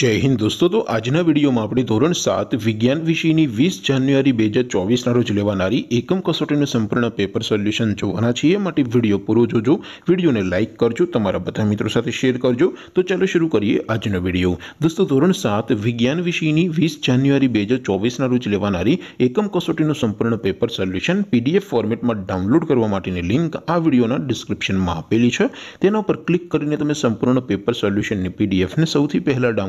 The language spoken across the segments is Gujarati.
જય હિન્દ દોસ્તો તો આજના વિડીયોમાં આપણે ધોરણ સાત વિજ્ઞાન વિષયની વીસ જાન્યુઆરી બે હજાર ચોવીસના રોજ લેવાનારી એકમ કસોટીનું સંપૂર્ણ પેપર સોલ્યુશન જોવાના છીએ માટે વિડીયો પૂરો જોજો વિડીયોને લાઇક કરજો તમારા બધા મિત્રો સાથે શેર કરજો તો ચાલો શરૂ કરીએ આજનો વિડીયો દોસ્તો ધોરણ સાત વિજ્ઞાન વિષયની વીસ જાન્યુઆરી બે હજાર ચોવીસના રોજ લેવાનારી એકમ કસોટીનું સંપૂર્ણ પેપર સોલ્યુશન પીડીએફ ફોર્મેટમાં ડાઉનલોડ કરવા માટેની લિંક આ વિડીયોના ડિસ્ક્રિપ્શનમાં આપેલી છે તેના પર ક્લિક કરીને તમે સંપૂર્ણ પેપર સોલ્યુશનની પીડીએફને સૌથી પહેલાં ડાઉન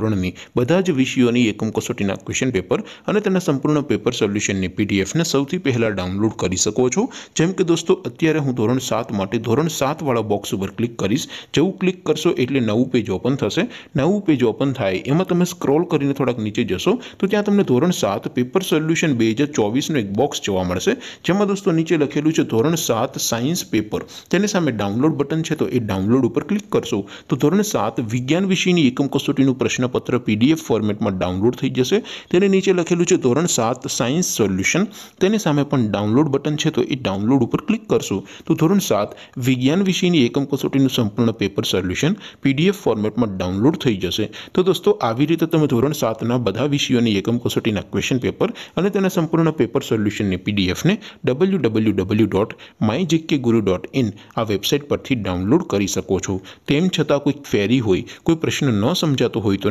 ધોરણ 8 બધા જ વિષયોની એકમ કસોટીના ક્વેશ્ચન પેપર અને તેના સંપૂર્ણ પેપર સોલ્યુશનની પીડીએફ ને સૌથી પહેલા ડાઉનલોડ કરી શકો છો જેમ કે દોસ્તો અત્યારે હું ધોરણ 7 માટે ધોરણ 7 વાળો બોક્સ ઉપર ક્લિક કરીશ જેવું ક્લિક કરશો એટલે નવું પેજ ઓપન થશે નવું પેજ ઓપન થાય એમાં તમે સ્ક્રોલ કરીને થોડક નીચે જશો તો ત્યાં તમને ધોરણ 7 પેપર સોલ્યુશન 2024 નો એક બોક્સ જોવા મળશે જેમ મેં દોસ્તો નીચે લખેલું છે ધોરણ 7 સાયન્સ પેપર તેની સામે ડાઉનલોડ બટન છે તો એ ડાઉનલોડ ઉપર ક્લિક કરશો તો ધોરણ 7 વિજ્ઞાન વિષયની એકમ કસોટીનું પ્રશ્ન પત્ર પીડીએફ ફોર્મેટમાં ડાઉનલોડ થઈ જશે તેની નીચે લખેલું છે ધોરણ 7 સાયન્સ સોલ્યુશન તેની સામે પણ ડાઉનલોડ બટન છે તો ઈ ડાઉનલોડ ઉપર ક્લિક કરશું તો ધોરણ 7 વિજ્ઞાન વિષયની એકમ કસોટીનું સંપૂર્ણ પેપર સોલ્યુશન પીડીએફ ફોર્મેટમાં ડાઉનલોડ થઈ જશે તો દોસ્તો આવી રીતે તમે ધોરણ 7 ના બધા વિષયોની એકમ કસોટીના ક્વેશ્ચન પેપર અને તેના સંપૂર્ણના પેપર સોલ્યુશનને પીડીએફ ને www.mygkguru.in આ વેબસાઈટ પરથી ડાઉનલોડ કરી શકો છો તેમ છતાં કોઈ ફેરી હોય કોઈ પ્રશ્ન ન સમજાતો હોય તો